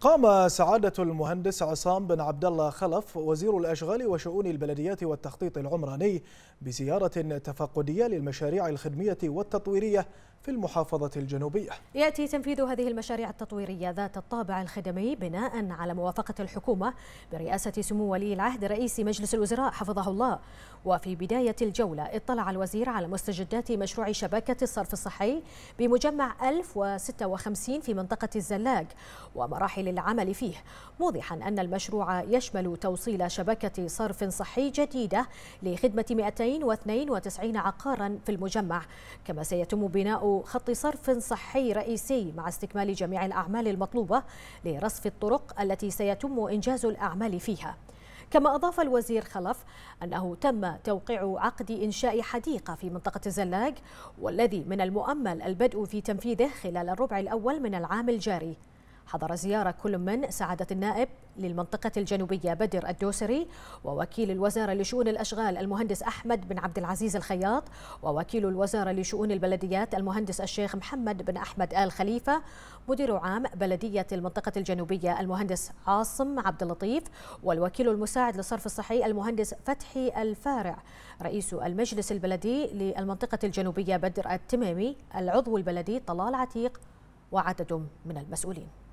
قام سعادة المهندس عصام بن عبد الله خلف وزير الأشغال وشؤون البلديات والتخطيط العمراني بزيارة تفقدية للمشاريع الخدمية والتطويرية في المحافظة الجنوبية يأتي تنفيذ هذه المشاريع التطويرية ذات الطابع الخدمي بناء على موافقة الحكومة برئاسة سمو ولي العهد رئيس مجلس الوزراء حفظه الله وفي بداية الجولة اطلع الوزير على مستجدات مشروع شبكة الصرف الصحي بمجمع 1056 في منطقة الزلاق ومراحل للعمل فيه موضحا أن المشروع يشمل توصيل شبكة صرف صحي جديدة لخدمة 292 عقارا في المجمع كما سيتم بناء خط صرف صحي رئيسي مع استكمال جميع الأعمال المطلوبة لرصف الطرق التي سيتم إنجاز الأعمال فيها كما أضاف الوزير خلف أنه تم توقيع عقد إنشاء حديقة في منطقة الزلاج والذي من المؤمل البدء في تنفيذه خلال الربع الأول من العام الجاري حضر زيارة كل من سعادة النائب للمنطقة الجنوبية بدر الدوسري ووكيل الوزارة لشؤون الأشغال المهندس أحمد بن عبد العزيز الخياط ووكيل الوزارة لشؤون البلديات المهندس الشيخ محمد بن أحمد آل خليفة مدير عام بلدية المنطقة الجنوبية المهندس عاصم عبد اللطيف والوكيل المساعد للصرف الصحي المهندس فتحي الفارع رئيس المجلس البلدي للمنطقة الجنوبية بدر التميمي العضو البلدي طلال عتيق وعدد من المسؤولين